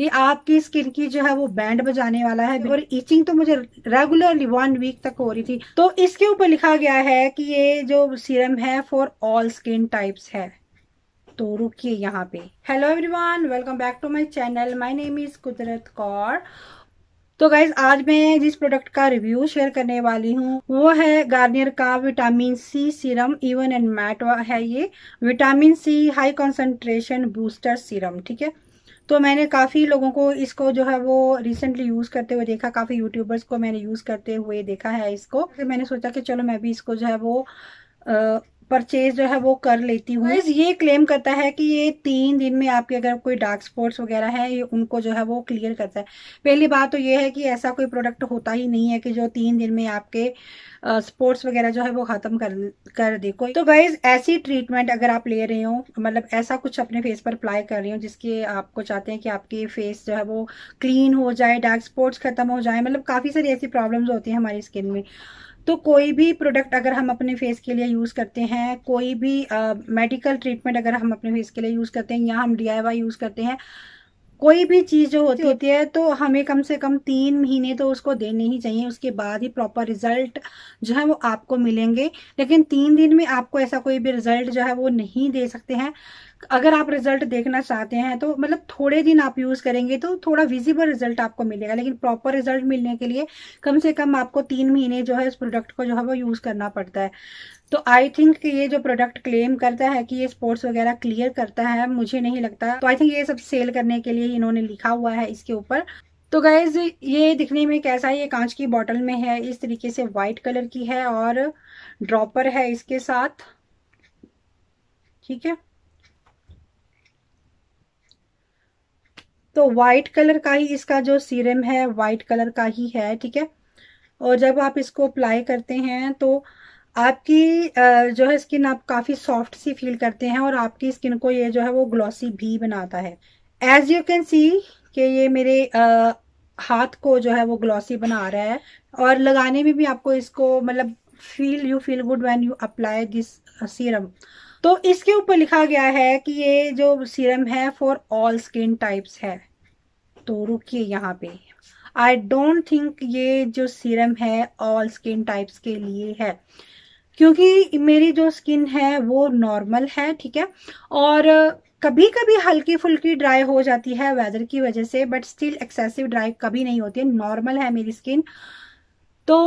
ये आपकी स्किन की जो है वो बैंड बजाने वाला है और ईचिंग तो मुझे रेगुलरली वन वीक तक हो रही थी तो इसके ऊपर लिखा गया है कि ये जो सीरम है फॉर ऑल स्किन टाइप्स है तो रुकिए यहाँ पे hello everyone welcome back to my channel my name is Kudrat Kaur तो गाइज आज मैं जिस प्रोडक्ट का रिव्यू शेयर करने वाली हूँ वो है गार्नियर का vitamin C serum even and matte है ये vitamin C high concentration booster serum ठीक है तो मैंने काफ़ी लोगों को इसको जो है वो रिसेंटली यूज़ करते हुए देखा काफ़ी यूट्यूबर्स को मैंने यूज़ करते हुए देखा है इसको फिर मैंने सोचा कि चलो मैं भी इसको जो है वो परचेज जो है वो कर लेती हूँ ये क्लेम करता है कि ये तीन दिन में आपके अगर कोई डार्क स्पॉट्स वगैरह है ये उनको जो है वो क्लियर करता है पहली बात तो ये है कि ऐसा कोई प्रोडक्ट होता ही नहीं है कि जो तीन दिन में आपके स्पॉट्स वगैरह जो है वो ख़त्म कर कर दे कोई तो गाइज ऐसी ट्रीटमेंट अगर आप ले रहे हो मतलब ऐसा कुछ अपने फेस पर अप्लाई कर रही हो जिसके आपको चाहते हैं कि आपके फेस जो है वो क्लीन हो जाए डार्क स्पॉट्स ख़त्म हो जाए मतलब काफ़ी सारी ऐसी प्रॉब्लम्स होती है हमारी स्किन में तो कोई भी प्रोडक्ट अगर हम अपने फेस के लिए यूज़ करते हैं कोई भी मेडिकल ट्रीटमेंट अगर हम अपने फेस के लिए यूज़ करते हैं या हम डी यूज़ करते हैं कोई भी चीज़ जो होती होती है तो हमें कम से कम तीन महीने तो उसको देने ही चाहिए उसके बाद ही प्रॉपर रिजल्ट जो है वो आपको मिलेंगे लेकिन तीन दिन में आपको ऐसा कोई भी रिजल्ट जो है वो नहीं दे सकते हैं अगर आप रिजल्ट देखना चाहते हैं तो मतलब थोड़े दिन आप यूज करेंगे तो थोड़ा विजिबल रिजल्ट आपको मिलेगा लेकिन प्रॉपर रिजल्ट मिलने के लिए कम से कम आपको तीन महीने जो है इस प्रोडक्ट को जो है वो यूज करना पड़ता है तो आई थिंक कि ये जो प्रोडक्ट क्लेम करता है कि ये स्पोर्ट्स वगैरह क्लियर करता है मुझे नहीं लगता तो आई थिंक ये सब सेल करने के लिए इन्होंने लिखा हुआ है इसके ऊपर तो गैज ये दिखने में कैसा है ये कांच की बॉटल में है इस तरीके से व्हाइट कलर की है और ड्रॉपर है इसके साथ ठीक है तो वाइट कलर का ही इसका जो सीरम है वाइट कलर का ही है ठीक है और जब आप इसको अप्लाई करते हैं तो आपकी जो है स्किन आप काफ़ी सॉफ्ट सी फील करते हैं और आपकी स्किन को ये जो है वो ग्लॉसी भी बनाता है एज यू कैन सी कि ये मेरे आ, हाथ को जो है वो ग्लॉसी बना रहा है और लगाने में भी आपको इसको मतलब feel you feel good when you apply this serum तो इसके ऊपर लिखा गया है कि ये जो सीरम है फॉर ऑल स्किन टाइप्स है तो रुकिए यहाँ पे आई डोंट थिंक ये जो सीरम है ऑल स्किन टाइप्स के लिए है क्योंकि मेरी जो स्किन है वो नॉर्मल है ठीक है और कभी कभी हल्की फुल्की ड्राई हो जाती है वेदर की वजह से बट स्टिल एक्सेसिव ड्राई कभी नहीं होती है नॉर्मल है मेरी स्किन तो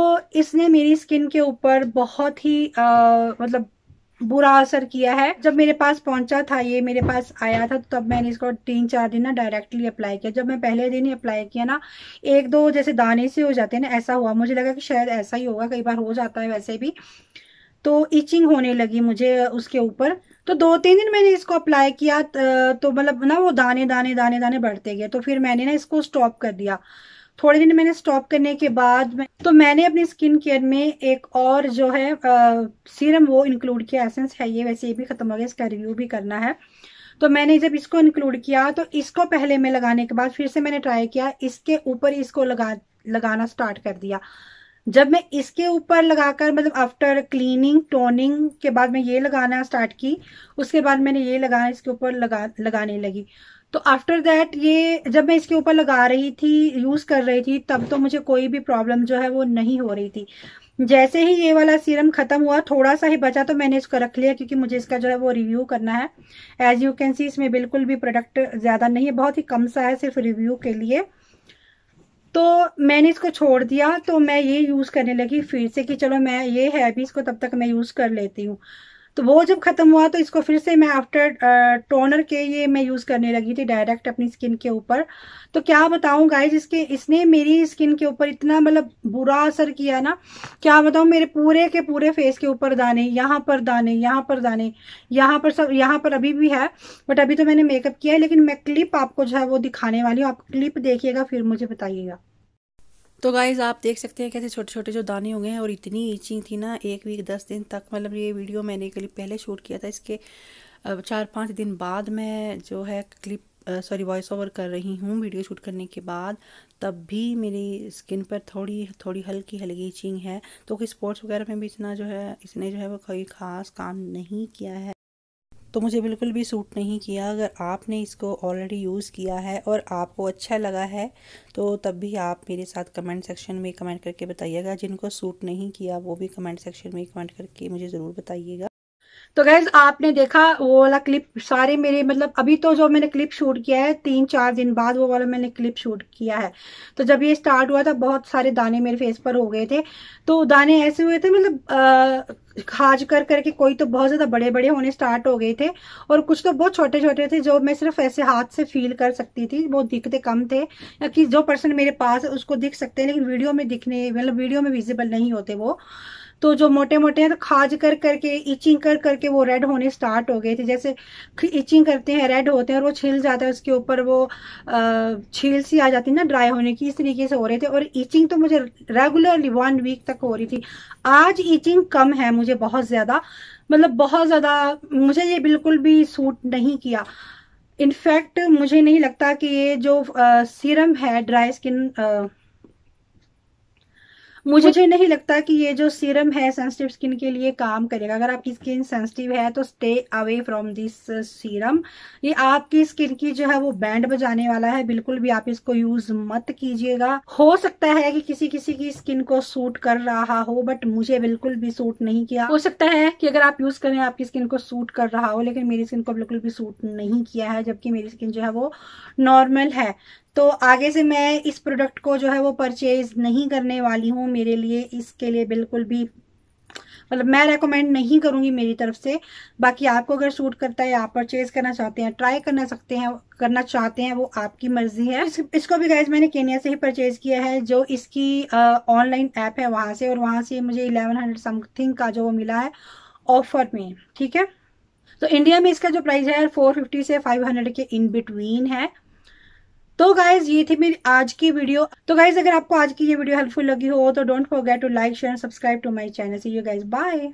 इसने मेरी स्किन के ऊपर बहुत ही आ, मतलब बुरा असर किया है जब मेरे पास पहुंचा था ये मेरे पास आया था तब मैंने इसको तीन चार दिन ना डायरेक्टली अप्लाई किया जब मैं पहले दिन ही अप्लाई किया ना एक दो जैसे दाने से हो जाते हैं ना ऐसा हुआ मुझे लगा कि शायद ऐसा ही होगा कई बार हो जाता है वैसे भी तो इचिंग होने लगी मुझे उसके ऊपर तो दो तीन दिन मैंने इसको अप्लाई किया तो मतलब ना वो दाने दाने दाने दाने बढ़ते गए तो फिर मैंने ना इसको स्टॉप कर दिया थोड़े दिन मैंने स्टॉप करने के बाद में तो मैंने अपनी स्किन केयर में एक और जो है आ, सीरम वो इंक्लूड किया एसेंस है ये वैसे ये भी खत्म हो गया इसका रिव्यू भी करना है तो मैंने जब इसको इंक्लूड किया तो इसको पहले में लगाने के बाद फिर से मैंने ट्राई किया इसके ऊपर इसको लगा लगाना स्टार्ट कर दिया जब मैं इसके ऊपर लगाकर मतलब आफ्टर क्लीनिंग टोनिंग के बाद मैं ये लगाना स्टार्ट की उसके बाद मैंने ये लगाना इसके ऊपर लगा लगाने लगी तो आफ्टर दैट ये जब मैं इसके ऊपर लगा रही थी यूज़ कर रही थी तब तो मुझे कोई भी प्रॉब्लम जो है वो नहीं हो रही थी जैसे ही ये वाला सीरम ख़त्म हुआ थोड़ा सा ही बचा तो मैंने इसको रख लिया क्योंकि मुझे इसका जो है वो रिव्यू करना है एज यू कैन सी इसमें बिल्कुल भी प्रोडक्ट ज़्यादा नहीं है बहुत ही कम सा है सिर्फ रिव्यू के लिए तो मैंने इसको छोड़ दिया तो मैं ये यूज़ करने लगी फिर से कि चलो मैं ये है अभी इसको तब तक मैं यूज़ कर लेती हूँ तो वो जब ख़त्म हुआ तो इसको फिर से मैं आफ्टर टोनर के ये मैं यूज़ करने लगी थी डायरेक्ट अपनी स्किन के ऊपर तो क्या बताऊँ गाइज इसके इसने मेरी स्किन के ऊपर इतना मतलब बुरा असर किया ना क्या बताऊँ मेरे पूरे के पूरे फेस के ऊपर दाने यहाँ पर दाने यहाँ पर दाने यहाँ पर सब यहाँ पर अभी भी है बट अभी तो मैंने मेकअप किया है लेकिन मैं क्लिप आपको जो है वो दिखाने वाली हूँ आप क्लिप देखिएगा फिर मुझे बताइएगा तो गाइज़ आप देख सकते हैं कैसे छोटे छोटे जो दाने हो गए हैं और इतनी ईचिंग थी ना एक वीक दस दिन तक मतलब ये वीडियो मैंने क्लिप पहले शूट किया था इसके चार पाँच दिन बाद मैं जो है क्लिप सॉरी वॉइस ओवर कर रही हूँ वीडियो शूट करने के बाद तब भी मेरी स्किन पर थोड़ी थोड़ी हल्की हल्की ईचिंग है तो कि स्पोर्ट्स वगैरह में भी इतना जो है इसने जो है वो कोई ख़ास काम नहीं किया है तो मुझे बिल्कुल भी सूट नहीं किया अगर आपने इसको ऑलरेडी यूज़ किया है और आपको अच्छा लगा है तो तब भी आप मेरे साथ कमेंट सेक्शन में कमेंट करके बताइएगा जिनको सूट नहीं किया वो भी कमेंट सेक्शन में कमेंट करके मुझे ज़रूर बताइएगा तो गैस आपने देखा वो वाला क्लिप सारे मेरे मतलब अभी तो जो मैंने क्लिप शूट किया है तीन चार दिन बाद वो वाला मैंने क्लिप शूट किया है तो जब ये स्टार्ट हुआ था बहुत सारे दाने मेरे फेस पर हो गए थे तो दाने ऐसे हुए थे मतलब खाज कर करके कोई तो बहुत ज़्यादा बड़े बड़े होने स्टार्ट हो गए थे और कुछ तो बहुत छोटे छोटे थे जो मैं सिर्फ ऐसे हाथ से फील कर सकती थी वो दिखते कम थे या कि जो पर्सन मेरे पास है उसको दिख सकते हैं लेकिन वीडियो में दिखने मतलब वीडियो में विजिबल नहीं होते वो तो जो मोटे मोटे हैं तो खाज कर करके इचिंग कर करके वो रेड होने स्टार्ट हो गए थे जैसे इचिंग करते हैं रेड होते हैं और वो छिल जाता है उसके ऊपर वो छील सी आ जाती है ना ड्राई होने की इस तरीके से हो रहे थे और इचिंग तो मुझे रेगुलरली वन वीक तक हो रही थी आज इचिंग कम है मुझे बहुत ज़्यादा मतलब बहुत ज़्यादा मुझे ये बिल्कुल भी सूट नहीं किया इनफैक्ट मुझे नहीं लगता कि ये जो सीरम है ड्राई स्किन मुझे मुझे तो- नहीं लगता कि ये जो सीरम है सेंसिटिव स्किन के लिए काम करेगा अगर आपकी स्किन सेंसिटिव है तो stay away from this serum ये आपकी स्किन की जो है वो बैंड बजाने वाला है बिल्कुल भी आप इसको यूज मत कीजिएगा हो सकता है कि किसी किसी की स्किन को सूट कर रहा हो बट मुझे बिल्कुल भी सूट नहीं किया हो सकता है कि अगर आप यूज करें आपकी स्किन को सूट कर रहा हो लेकिन मेरी स्किन को बिल्कुल भी सूट नहीं किया है जबकि मेरी स्किन जो है वो नॉर्मल है तो आगे से मैं इस प्रोडक्ट को जो है वो परचेज नहीं करने वाली हूँ मेरे लिए इसके लिए बिल्कुल भी मतलब मैं रेकमेंड नहीं करूँगी मेरी तरफ से बाकी आपको अगर सूट करता है आप परचेज करना चाहते हैं ट्राई करना सकते हैं करना चाहते हैं वो आपकी मर्जी है इस, इसको भी गाइज मैंने केनिया से ही परचेज किया है जो इसकी ऑनलाइन ऐप है वहाँ से और वहाँ से मुझे इलेवन हंड्रेड समथिंग का जो वो मिला है ऑफर में ठीक है तो इंडिया में इसका जो प्राइस है फोर फिफ्टी से फाइव हंड्रेड के इन बिटवीन है तो गाइज ये थी मेरी आज की वीडियो तो गाइज अगर आपको आज की ये वीडियो हेल्पफुल लगी हो तो don't forget to like share subscribe to my channel see you guys bye